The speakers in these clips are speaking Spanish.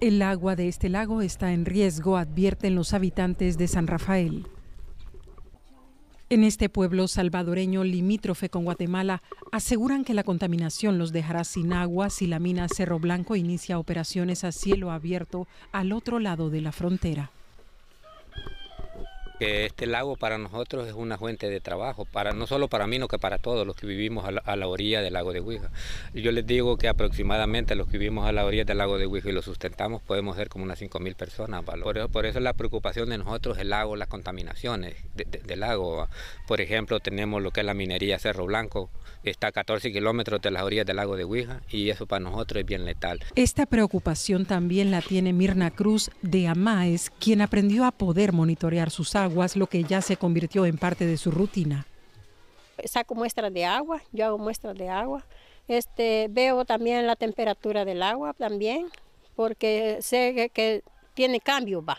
El agua de este lago está en riesgo, advierten los habitantes de San Rafael. En este pueblo salvadoreño limítrofe con Guatemala, aseguran que la contaminación los dejará sin agua si la mina Cerro Blanco inicia operaciones a cielo abierto al otro lado de la frontera este lago para nosotros es una fuente de trabajo, para, no solo para mí, sino que para todos los que vivimos a la, orilla del lago de Huija. Yo les digo que aproximadamente los que vivimos a la orilla del lago de Huija y lo sustentamos podemos ser como unas 5.000 personas. Por eso, por, la preocupación de nosotros el lago, las contaminaciones del lago. Por ejemplo, tenemos lo que es la minería Cerro Blanco, está a 14 kilómetros de las orillas del lago de Huija y eso para nosotros es bien letal. Esta preocupación también la tiene Mirna Cruz de Amaes, quien aprendió a poder monitorear sus aguas es lo que ya se convirtió en parte de su rutina. Saco muestras de agua, yo hago muestras de agua. Este, veo también la temperatura del agua también, porque sé que, tiene cambios, va.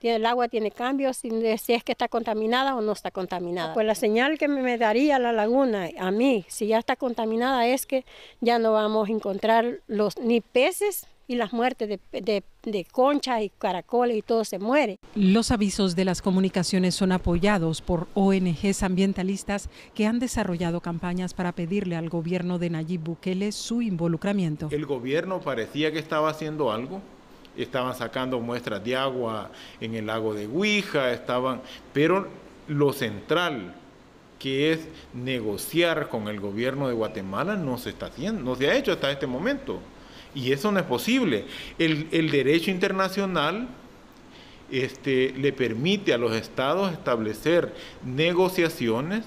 El agua tiene cambios, si, si es que está contaminada o no está contaminada. Pues la señal que me daría la laguna a mí, si ya está contaminada, es que ya no vamos a encontrar los, ni peces y las muertes de, conchas y caracoles y todo se muere. Los avisos de las comunicaciones son apoyados por ONGs ambientalistas que han desarrollado campañas para pedirle al gobierno de Nayib Bukele su involucramiento. El gobierno parecía que estaba haciendo algo. Estaban sacando muestras de agua en el lago de Huija, estaban, pero lo central que es negociar con el gobierno de Guatemala no se está haciendo, no se ha hecho hasta este momento. Y eso no es posible. El, derecho internacional este, le permite a los estados establecer negociaciones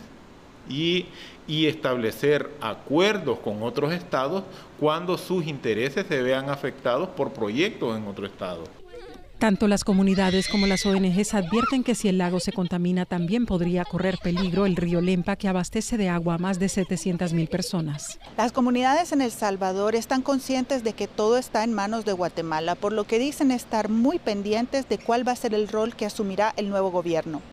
y, establecer acuerdos con otros estados cuando sus intereses se vean afectados por proyectos en otro estado. Tanto las comunidades como las ONGs advierten que si el lago se contamina también podría correr peligro el río Lempa que abastece de agua a más de 700.000 personas. Las comunidades en El Salvador están conscientes de que todo está en manos de Guatemala, por lo que dicen estar muy pendientes de cuál va a ser el rol que asumirá el nuevo gobierno.